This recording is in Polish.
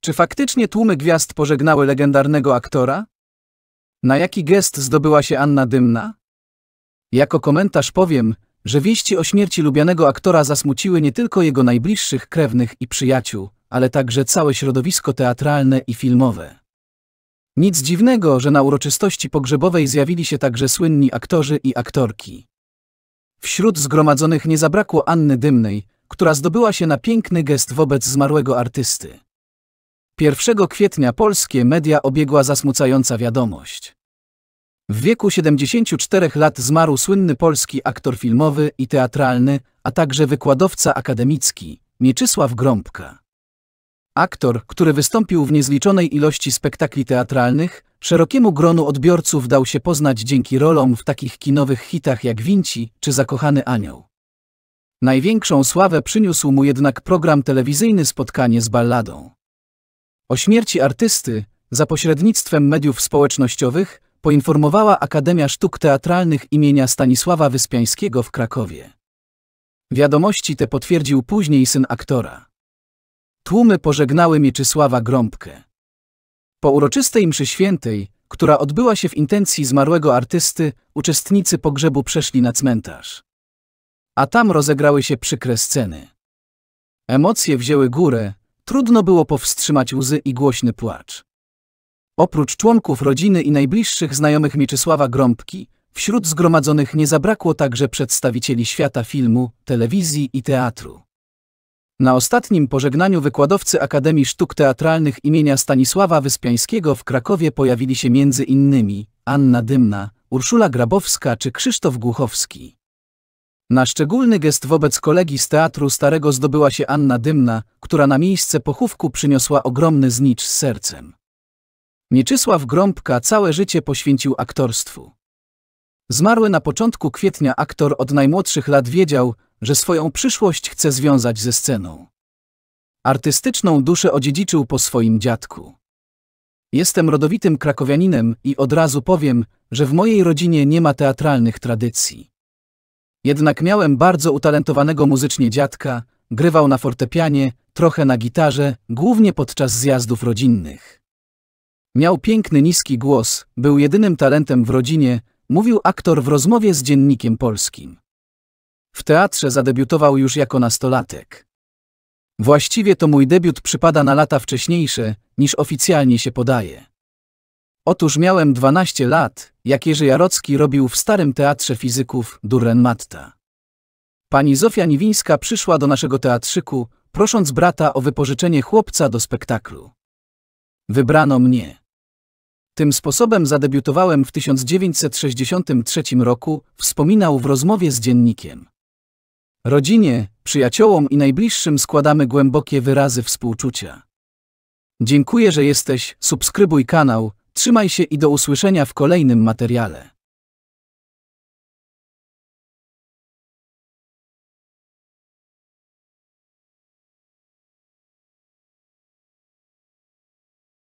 Czy faktycznie tłumy gwiazd pożegnały legendarnego aktora? Na jaki gest zdobyła się Anna Dymna? Jako komentarz powiem, że wieści o śmierci lubianego aktora zasmuciły nie tylko jego najbliższych krewnych i przyjaciół, ale także całe środowisko teatralne i filmowe. Nic dziwnego, że na uroczystości pogrzebowej zjawili się także słynni aktorzy i aktorki. Wśród zgromadzonych nie zabrakło Anny Dymnej, która zdobyła się na piękny gest wobec zmarłego artysty. 1 kwietnia polskie media obiegła zasmucająca wiadomość. W wieku 74 lat zmarł słynny polski aktor filmowy i teatralny, a także wykładowca akademicki Mieczysław Grąbka. Aktor, który wystąpił w niezliczonej ilości spektakli teatralnych, szerokiemu gronu odbiorców dał się poznać dzięki rolom w takich kinowych hitach jak Winci czy Zakochany Anioł. Największą sławę przyniósł mu jednak program telewizyjny Spotkanie z balladą. O śmierci artysty za pośrednictwem mediów społecznościowych poinformowała Akademia Sztuk Teatralnych imienia Stanisława Wyspiańskiego w Krakowie. Wiadomości te potwierdził później syn aktora. Tłumy pożegnały Mieczysława Grąbkę. Po uroczystej mszy świętej, która odbyła się w intencji zmarłego artysty, uczestnicy pogrzebu przeszli na cmentarz. A tam rozegrały się przykre sceny. Emocje wzięły górę, Trudno było powstrzymać łzy i głośny płacz. Oprócz członków rodziny i najbliższych znajomych Mieczysława Grąbki, wśród zgromadzonych nie zabrakło także przedstawicieli świata filmu, telewizji i teatru. Na ostatnim pożegnaniu wykładowcy Akademii Sztuk Teatralnych imienia Stanisława Wyspiańskiego w Krakowie pojawili się między innymi Anna Dymna, Urszula Grabowska czy Krzysztof Głuchowski. Na szczególny gest wobec kolegi z Teatru Starego zdobyła się Anna Dymna, która na miejsce pochówku przyniosła ogromny znicz z sercem. Mieczysław Grąbka całe życie poświęcił aktorstwu. Zmarły na początku kwietnia aktor od najmłodszych lat wiedział, że swoją przyszłość chce związać ze sceną. Artystyczną duszę odziedziczył po swoim dziadku. Jestem rodowitym krakowianinem i od razu powiem, że w mojej rodzinie nie ma teatralnych tradycji. Jednak miałem bardzo utalentowanego muzycznie dziadka, grywał na fortepianie, trochę na gitarze, głównie podczas zjazdów rodzinnych. Miał piękny niski głos, był jedynym talentem w rodzinie, mówił aktor w rozmowie z dziennikiem polskim. W teatrze zadebiutował już jako nastolatek. Właściwie to mój debiut przypada na lata wcześniejsze, niż oficjalnie się podaje. Otóż miałem 12 lat, jak Jerzy Jarocki robił w Starym Teatrze Fizyków Durrenmatta. Pani Zofia Niwińska przyszła do naszego teatrzyku, prosząc brata o wypożyczenie chłopca do spektaklu. Wybrano mnie. Tym sposobem zadebiutowałem w 1963 roku, wspominał w rozmowie z dziennikiem. Rodzinie, przyjaciołom i najbliższym składamy głębokie wyrazy współczucia. Dziękuję, że jesteś, subskrybuj kanał, Trzymaj się i do usłyszenia w kolejnym materiale.